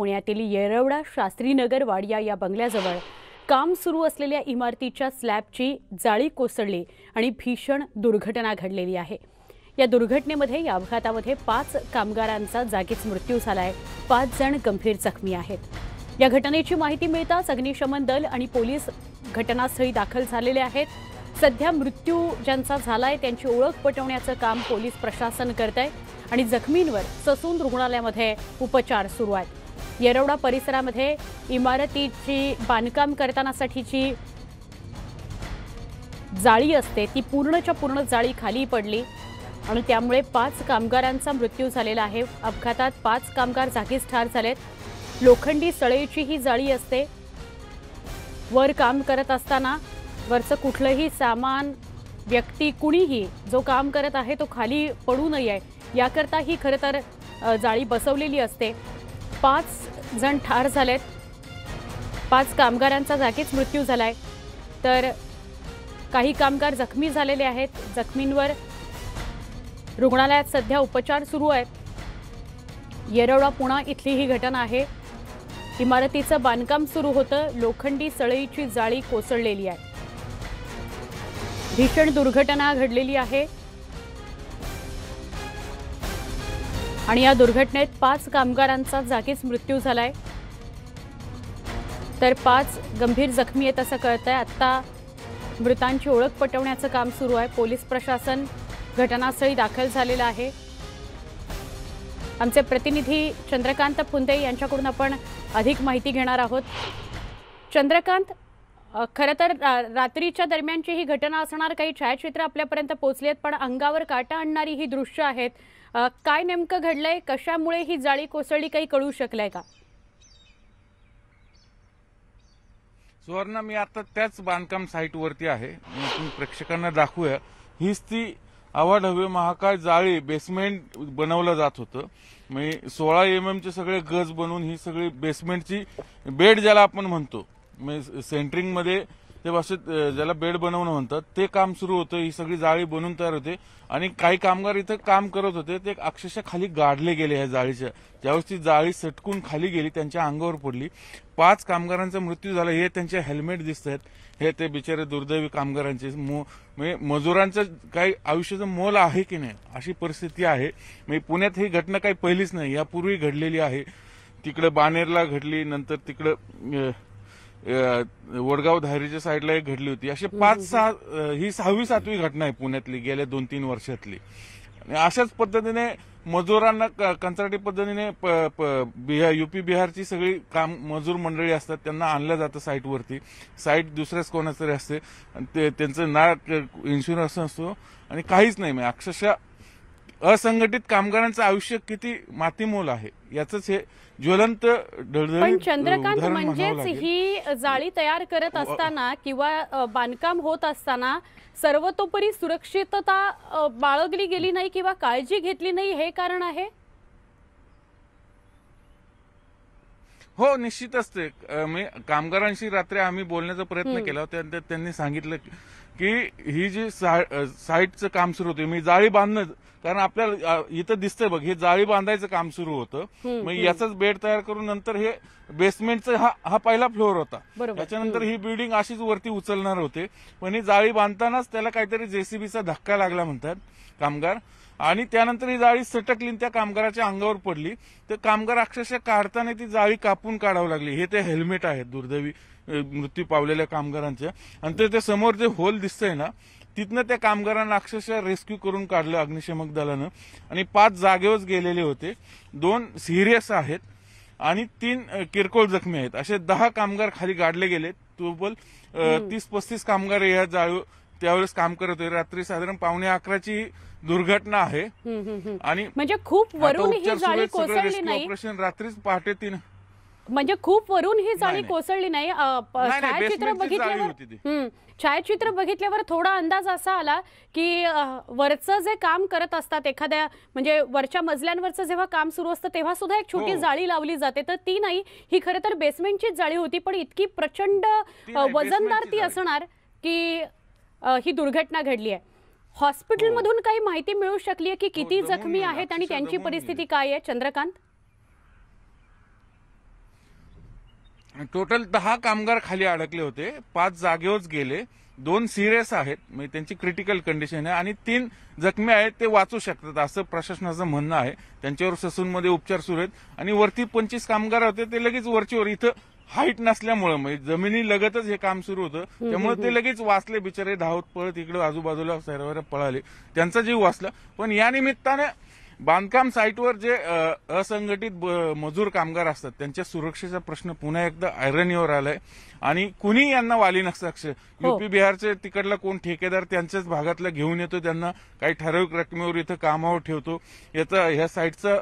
पुण्यातील येरवडा शास्त्रीनगर वाडिया या बंगल्याजवळ काम सुरू असलेल्या इमारतीच्या स्लॅबची जाळी कोसळली आणि भीषण दुर्घटना घडलेली आहे या दुर्घटनेमध्ये या अपघातामध्ये पाच कामगारांचा जागीच मृत्यू झाला आहे पाच जण गंभीर जखमी आहेत या घटनेची माहिती मिळताच अग्निशमन दल आणि पोलीस घटनास्थळी दाखल झालेले आहेत सध्या मृत्यू ज्यांचा झाला आहे त्यांची ओळख पटवण्याचं काम पोलीस प्रशासन करत आहे आणि जखमींवर ससून रुग्णालयामध्ये उपचार सुरू आहेत येरवडा परिसरामध्ये इमारतीची बांधकाम करतानासाठीची जाळी असते ती पूर्णच्या पूर्ण जाळी खाली पडली आणि त्यामुळे पाच कामगारांचा मृत्यू झालेला आहे अपघातात पाच कामगार जागीच ठार झालेत लोखंडी सळईची ही जाळी असते वर काम करत असताना वरचं कुठलंही सामान व्यक्ती कुणीही जो काम करत आहे तो खाली पडू नये याकरता ही खरं तर जाळी बसवलेली असते पाच जण ठार झालेत पाच कामगारांचा जागीच मृत्यू झाला आहे तर काही कामगार जखमी झालेले आहेत जखमींवर रुग्णालयात सध्या उपचार सुरू आहेत येरवडा पुणा इथली ही घटना आहे इमारतीचं बांधकाम सुरू होतं लोखंडी सळईची जाळी कोसळलेली आहे भीषण दुर्घटना घडलेली आहे आणि या दुर्घटनेत पाच कामगारांचा जागीच मृत्यू झालाय तर पाच गंभीर जखमी आहेत असं कळत आहे आत्ता मृतांची ओळख पटवण्याचं काम सुरू आहे पोलीस प्रशासन घटनास्थळी दाखल झालेलं आहे आमचे प्रतिनिधी चंद्रकांत फुंदे यांच्याकडून आपण अधिक माहिती घेणार आहोत चंद्रकांत खरं तर रात्रीच्या दरम्यानची ही घटना असणार काही छायाचित्र आपल्यापर्यंत पोहोचली आहेत पण अंगावर काटा आणणारी ही दृश्य आहेत काय नेमकं घडलंय कशामुळे ही जाळी कोसळली काही कळू शकलंय का सुवर्ण मी आता त्याच बांधकाम साईटवरती आहे प्रेक्षकांना दाखवूया हीच ती हवे महाकाळ जाळी बेसमेंट बनवलं जात होतं म्हणजे सोळा एम एमचे सगळे गज बनवून ही सगळी बेसमेंटची बेड ज्याला आपण म्हणतो म्हणजे सेंटरिंगमध्ये ते भाषेत ज्याला बेड बनवणं म्हणतात ते काम सुरू होतं ही सगळी जाळी बनून तयार होते आणि काही कामगार इथं काम करत होते ते अक्षरशः खाली गाडले गेले ह्या जाळीच्या ज्यावेळेस ती जाळी सटकून खाली गेली त्यांच्या अंगावर पडली पाच कामगारांचा मृत्यू झाला हे त्यांचे हेल्मेट दिसत आहेत हे ते बिचारे दुर्दैवी कामगारांचे म्हणजे मजुरांचं काही आयुष्याचं मोल आहे की नाही अशी परिस्थिती आहे म्हणजे पुण्यात ही घटना काही पहिलीच नाही यापूर्वी घडलेली आहे तिकडे बानेरला घडली नंतर तिकडं वडगाव धारीच्या साईडला एक घडली होती अशी पाच सहा ही सहावी सातवी घटना आहे पुण्यातली गेल्या दोन तीन वर्षातली आणि अशाच पद्धतीने मजुरांना कंत्राटी पद्धतीने बिहार युपी बिहारची सगळी काम मजूर मंडळी असतात त्यांना आणलं जातं साईटवरती साईट दुसऱ्याच कोणाचं तरी असते आणि ते त्यांचं ना इन्शुरन्स असतो आणि काहीच नाही म्हणजे अक्षरशः असंघटित कामगारांचं आयुष्य किती मातीमोल आहे याच हे ज्वलंत पण चंद्रकांत म्हणजेच ही जाळी तयार करत असताना किंवा बांधकाम होत असताना सर्वतोपरी सुरक्षितता बाळगली गेली नाही किंवा काळजी घेतली नाही हे कारण आहे हो निश्चितच ते मी कामगारांशी रात्री आम्ही बोलण्याचा प्रयत्न केला होता त्यांनी सांगितलं की ही जी साईटचं काम सुरू होतं मी जाळी बांधणं कारण आपल्याला इथं दिसतंय बघ हे जाळी बांधायचं काम सुरू होतं मग याचंच बेड तयार करून नंतर हे बेसमेंटचा हा हा पहिला फ्लोअर होता त्याच्यानंतर ही बिल्डिंग अशीच वरती उचलणार होते पण ही जाळी बांधतानाच त्याला काहीतरी जेसीबीचा धक्का लागला म्हणतात कामगार आणि त्यानंतर ही जाळी सटकली त्या कामगाराच्या अंगावर पडली तर कामगार अक्षरशः काढताना ती जाळी कापून काढावी लागली हे ते हेल्मेट आहेत दुर्दैवी मृत्यू पावलेल्या कामगारांचे आणि ते, ते समोर जे होल दिसतंय ना तिथनं त्या कामगारांना अक्षरशः रेस्क्यू करून काढलं अग्निशमक दलानं आणि पाच जागेवर गेलेले होते दोन सिरियस आहेत आणि तीन किरकोळ जखमी आहेत असे दहा कामगार खाली गाडले गेले तोबल तीस पस्तीस कामगार या जाळीव त्यावेळेस काम करत होते रात्री साधारण पावणे अकराची दुर्घटना आहे आणि म्हणजे खूप वरून ऑपरेशन रात्रीच पहाटे तीन म्हणजे खूप वरून ही जाळी कोसळली नाही छायाचित्र बघितल्यावर छायाचित्र बघितल्यावर थोडा अंदाज असा आला की वरचं जे काम करत असतात एखाद्या म्हणजे वरच्या मजल्यांवरचं जेव्हा काम सुरू असतं तेव्हा सुद्धा एक छोटी हो. जाळी लावली जाते तर ती नाही ही खरं तर बेसमेंटचीच जाळी होती पण इतकी प्रचंड वजनदार ती असणार की ही दुर्घटना घडली आहे हॉस्पिटलमधून हो. काही माहिती मिळू शकली आहे की हो, किती जखमी आहेत आणि त्यांची परिस्थिती काय आहे चंद्रकांत टोटल दहा कामगार खाली अडकले होते पाच जागेवरच गेले दोन सिरियस आहेत म्हणजे त्यांची क्रिटिकल कंडिशन आहे आणि तीन जखमी आहेत ते वाचू शकतात असं प्रशासनाचं म्हणणं आहे त्यांच्यावर ससूनमध्ये उपचार सुरू आहेत आणि वरती पंचवीस कामगार होते ते लगेच वरचीवर इथं हाईट नसल्यामुळे म्हणजे जमिनी लगतच हे काम सुरू होतं त्यामुळे ते लगेच वाचले बिचारे धावत पळत इकडे आजूबाजूला सैरावऱ्या पळाले त्यांचा जीव वाचला पण या निमित्ताने बांधकाम साईटवर जे असंघटित मजूर कामगार असतात त्यांच्या सुरक्षेचा प्रश्न पुन्हा एकदा ऐरणीवर आलाय आणि कुणी यांना वाली नसताक्ष हो. युपी बिहारचे तिकडला कोण ठेकेदार त्यांच्याच भागातला घेऊन येतो त्यांना काही ठराविक रकमेवर इथं कामावर ठेवतो याचा ह्या साईटचा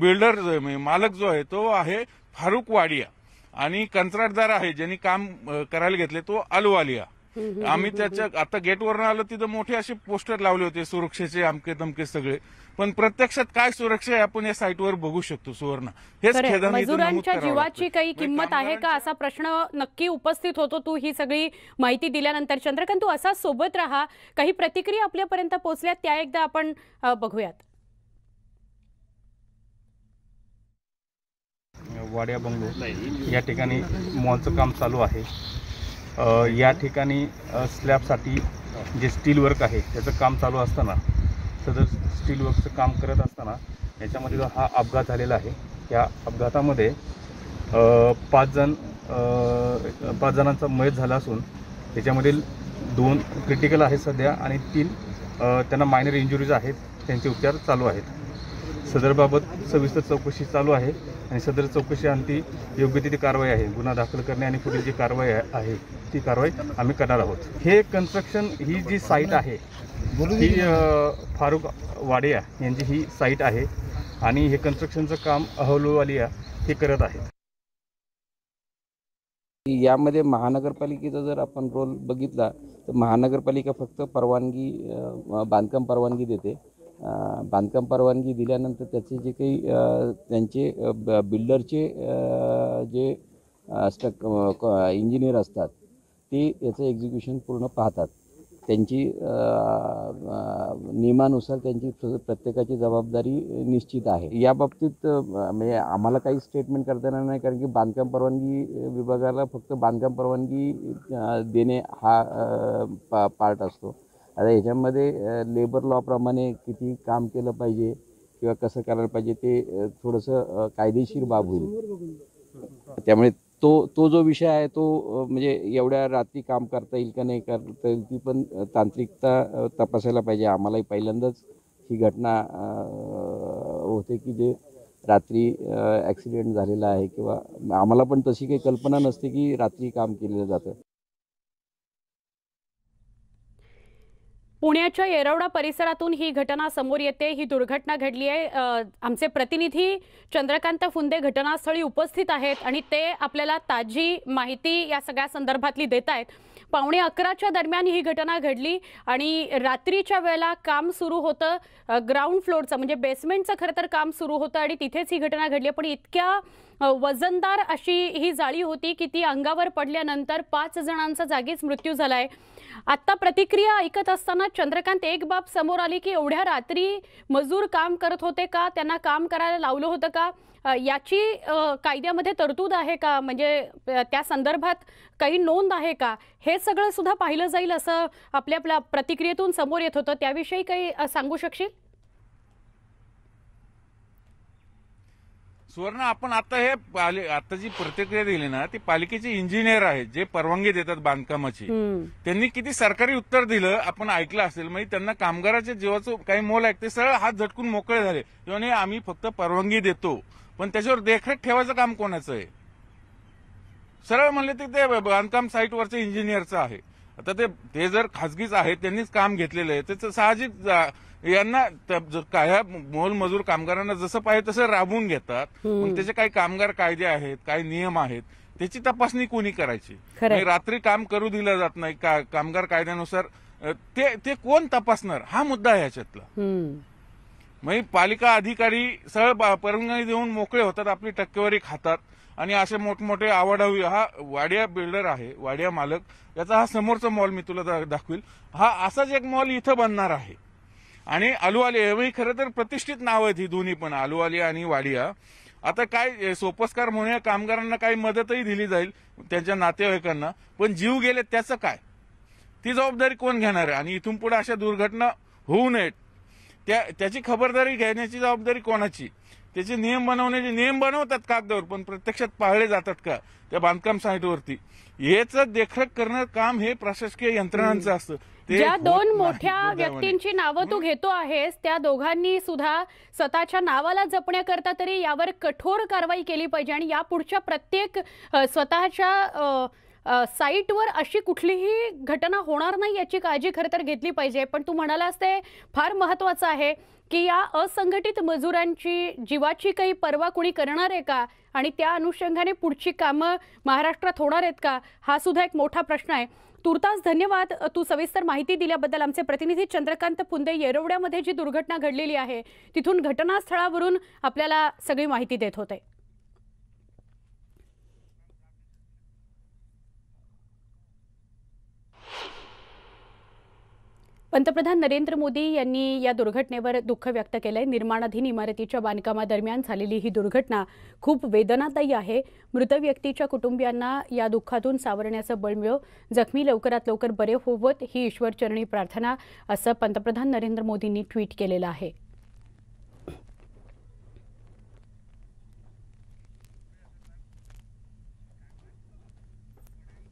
बिल्डर मालक जो आहे तो आहे फारुक वाडिया आणि कंत्राटदार आहे ज्यांनी काम करायला घेतले तो अलवालिया आम्ही त्याच्या आता गेटवरून आलो तिथं मोठे असे पोस्टर लावले होते सुरक्षेचे अमके तमके सगळे पण प्रत्यक्षात काय सुरक्षा आहे आपण या साईटवर बघू शकतो सुवर्ण हेच मजुरांच्या जीवाची काही किंमत आहे का असा प्रश्न नक्की उपस्थित होतो तू ही सगळी माहिती दिल्यानंतर चंद्रकांत तू असा सोबत राहा काही प्रतिक्रिया आपल्यापर्यंत पोहोचल्यात त्या एकदा आपण बघूयात वाड्या बंगलो या ठिकाणी मॉलचं काम चालू आहे या ठिकाणी स्लॅबसाठी जे स्टील वर्क आहे त्याचं काम चालू असताना सदर स्टील वर्कचं काम करत असताना याच्यामध्ये जो हा अपघात झालेला आहे या अपघातामध्ये पाच जण पाच जणांचा मयत झाला असून त्याच्यामधील दोन क्रिटिकल आहेत सध्या आणि तीन त्यांना मायनर इंजुरीज आहेत त्यांचे उपचार चालू आहेत सदरबाबत सविस्तर चौकशी चालू आहे आणि सदर चौकशी अंती योग्य ती कारवाई आहे गुन्हा दाखल करणे आणि पुढील जी कारवाई आहे ती कारवाई आम्ही करणार आहोत हे कन्स्ट्रक्शन ही जी साईट आहे ही फारूक वाडिया यांची ही साईट आहे आणि हे कन्स्ट्रक्शनचं काम अहलूवालिया हे करत आहेत यामध्ये महानगरपालिकेचा जर आपण रोल बघितला तर महानगरपालिका फक्त परवानगी बांधकाम परवानगी देते बांधकाम परवानगी दिल्यानंतर त्याचे जे काही त्यांचे बिल्डरचे जे स्ट इंजिनियर असतात ते त्याचं एक्झिक्युशन पूर्ण पाहतात त्यांची नियमानुसार त्यांची प्रत्येकाची जबाबदारी निश्चित आहे या बाबतीत म्हणजे आम्हाला काही स्टेटमेंट करता येणार नाही कारण की बांधकाम परवानगी विभागाला फक्त बांधकाम परवानगी देणे हा पा पार्ट असतो आता ह्याच्यामध्ये लेबर लॉप्रमाणे किती काम केलं पाहिजे किंवा कसं करायला पाहिजे ते थोडंसं कायदेशीर बाब होईल त्यामुळे तो तो जो विषय आहे तो म्हणजे एवढ्या रात्री काम करता येईल का नाही करता येईल ती पण तांत्रिकता तपासायला पाहिजे आम्हालाही पहिल्यांदाच ही घटना होते की जे रात्री ॲक्सिडेंट झालेला आहे किंवा आम्हाला पण तशी काही कल्पना नसते की रात्री काम केलेलं जातं पुण्याच्या येरवडा परिसरातून ही घटना समोर येते ही दुर्घटना घडली आहे आमचे प्रतिनिधी चंद्रकांत फुंदे घटनास्थळी उपस्थित आहेत आणि ते आपल्याला ताजी माहिती या सगळ्या संदर्भातली देत आहेत पावणे अकराच्या दरम्यान ही घटना घडली आणि रात्रीच्या वेळेला काम सुरू होतं ग्राउंड फ्लोअरचं म्हणजे बेसमेंटचं खरं तर काम सुरू होतं आणि तिथेच ही घटना घडली पण इतक्या वजनदार अशी ही जाळी होती की ती अंगावर पडल्यानंतर पाच जणांचा जागीच मृत्यू झालाय आत्ता प्रतिक्रिया ऐकत असताना चंद्रकांत एक बाब समोर आली की एवढ्या रात्री मजूर काम करत होते का त्यांना काम करायला लावलं होतं का याची कायद्यामध्ये तरतूद आहे का म्हणजे त्या संदर्भात काही नोंद आहे का हे सगळं सुद्धा पाहिलं जाईल असं आपल्या प्रतिक्रियेतून समोर येत होतं त्याविषयी काही सांगू शकशील सुवर्ण आपण आता हे आता जी प्रतिक्रिया दिली ना ती पालिकेचे इंजिनियर आहेत जे परवानगी देतात बांधकामाची त्यांनी किती सरकारी उत्तर दिलं आपण ऐकलं असेल म्हणजे त्यांना कामगाराच्या जीवाचं काही मोल आहे ते सरळ हात झटकून मोकळे झाले किंवा आम्ही फक्त परवानगी देतो पण त्याच्यावर देखरेख ठेवायचं काम कोणाचं आहे सरळ म्हणले ते ते बांधकाम साईटवरचं इंजिनियरचं आहे आता ते जर खाजगीच आहे त्यांनीच काम घेतलेलं आहे त्याचं साहजिक यांना काय मोलमजूर कामगारांना जसं पाहिजे तसं राबवून घेतात त्याचे काही कामगार कायदे आहेत काही नियम आहेत त्याची तपासणी कोणी करायची म्हणजे रात्री काम करू दिलं जात नाही कामगार कायद्यानुसार ते ते कोण तपासणार हा मुद्दा आहे याच्यातला मग पालिका अधिकारी सरळ परवानगी देऊन मोकळे होतात आपली टक्केवारी खातात आणि असे मोठमोठे आवडावी हा वाडिया बिल्डर आहे वाडिया मालक याचा हा समोरचा मॉल मी तुला दाखवील हा असाच एक मॉल इथं बनणार आहे आणि अलुवाली हे खरं तर प्रतिष्ठित नाव आहेत ही दोन्ही पण अलुवाली आणि वाडिया आता काय सोपस्कार म्हणून या कामगारांना काही मदतही दिली जाईल त्यांच्या नातेवाईकांना पण जीव गेले त्याचं काय ती जबाबदारी कोण घेणार आहे आणि इथून पुढे अशा दुर्घटना होऊ नयेत त्या त्याची खबरदारी घेण्याची जबाबदारी कोणाची त्याचे नियम बनवण्याचे नियम बनवतात कागदावर पण प्रत्यक्षात पाळले जातात का त्या बांधकाम साईटवरती याचं देखरेख करणं काम हे प्रशासकीय यंत्रणांचं असतं ज्या दोन मोठ्या व्यक्तींची नावं तू घेतो आहेस त्या दोघांनी सुद्धा स्वतःच्या नावाला जपण्याकरता तरी यावर कठोर कारवाई केली पाहिजे आणि यापुढच्या प्रत्येक स्वतःच्या साईटवर अशी कुठलीही घटना होणार नाही याची काळजी खरं तर घेतली पाहिजे पण तू म्हणालास ते फार महत्वाचं आहे की या असंघटित मजुरांची जीवाची काही पर्वा कुणी करणार आहे का आणि त्या अनुषंगाने पुढची कामं महाराष्ट्रात होणार आहेत का हा सुद्धा एक मोठा प्रश्न आहे तुर्तास धन्यवाद तू सविस्तर माहिती दिल्याबद्दल आमचे प्रतिनिधी चंद्रकांत पुंदे येरवड्यामध्ये जी दुर्घटना घडलेली आहे तिथून घटनास्थळावरून आपल्याला सगळी माहिती देत होते पंतप्रधान नरेंद्र मोदी यांनी या दुर्घटनेवर दुःख व्यक्त केलं आहे निर्माणाधीन इमारतीच्या बांधकामादरम्यान झालेली ही दुर्घटना खूप वेदनादायी आहे मृत व्यक्तीच्या कुटुंबियांना या दुःखातून सावरण्याचं बळ मिळो जखमी लवकरात लवकर बरे होवत ही ईश्वरचरणी प्रार्थना असं पंतप्रधान नरेंद्र मोदींनी ट्विट केलेलं आहे